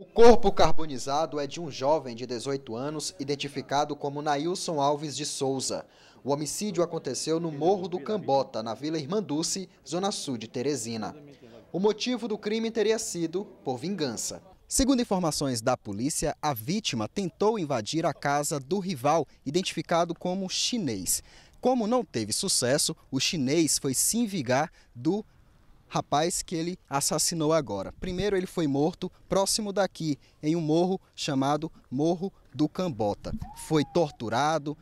O corpo carbonizado é de um jovem de 18 anos, identificado como Nailson Alves de Souza. O homicídio aconteceu no Morro do Cambota, na Vila Irmanduce, zona sul de Teresina. O motivo do crime teria sido por vingança. Segundo informações da polícia, a vítima tentou invadir a casa do rival, identificado como chinês. Como não teve sucesso, o chinês foi se envigar do rapaz que ele assassinou agora. Primeiro, ele foi morto próximo daqui, em um morro chamado Morro do Cambota. Foi torturado,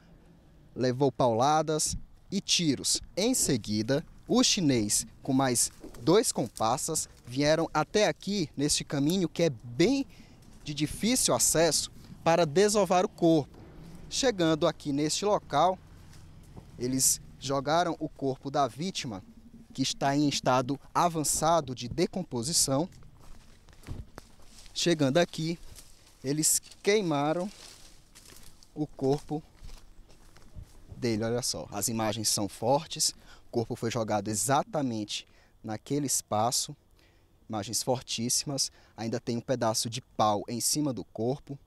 levou pauladas e tiros. Em seguida, o chinês, com mais dois compassas, vieram até aqui, neste caminho que é bem de difícil acesso, para desovar o corpo. Chegando aqui neste local, eles jogaram o corpo da vítima que está em estado avançado de decomposição. Chegando aqui, eles queimaram o corpo dele. Olha só, as imagens são fortes. O corpo foi jogado exatamente naquele espaço. Imagens fortíssimas. Ainda tem um pedaço de pau em cima do corpo.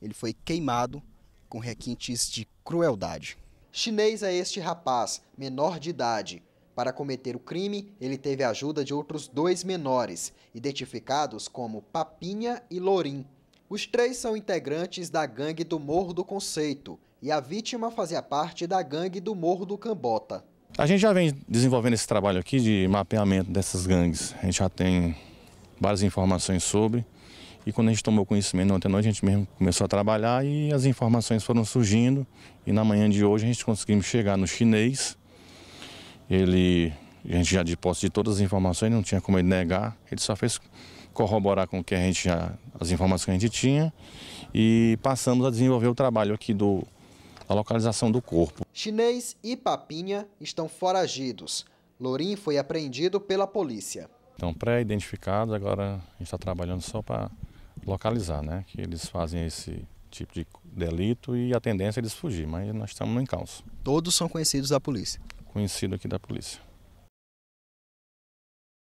Ele foi queimado com requintes de crueldade. Chinês é este rapaz, menor de idade, para cometer o crime, ele teve a ajuda de outros dois menores, identificados como Papinha e Lorim. Os três são integrantes da gangue do Morro do Conceito e a vítima fazia parte da gangue do Morro do Cambota. A gente já vem desenvolvendo esse trabalho aqui de mapeamento dessas gangues. A gente já tem várias informações sobre. E quando a gente tomou conhecimento ontem à noite, a gente mesmo começou a trabalhar e as informações foram surgindo. E na manhã de hoje a gente conseguimos chegar no chinês, ele, a gente já de posse de todas as informações, não tinha como ele negar, ele só fez corroborar com que a gente já, as informações que a gente tinha e passamos a desenvolver o trabalho aqui do, da localização do corpo. Chinês e Papinha estão foragidos. Lorim foi apreendido pela polícia. Estão pré-identificados, agora a gente está trabalhando só para localizar, né? Que eles fazem esse tipo de delito e a tendência é eles fugir, mas nós estamos no encalço. Todos são conhecidos da polícia? conhecido aqui da polícia.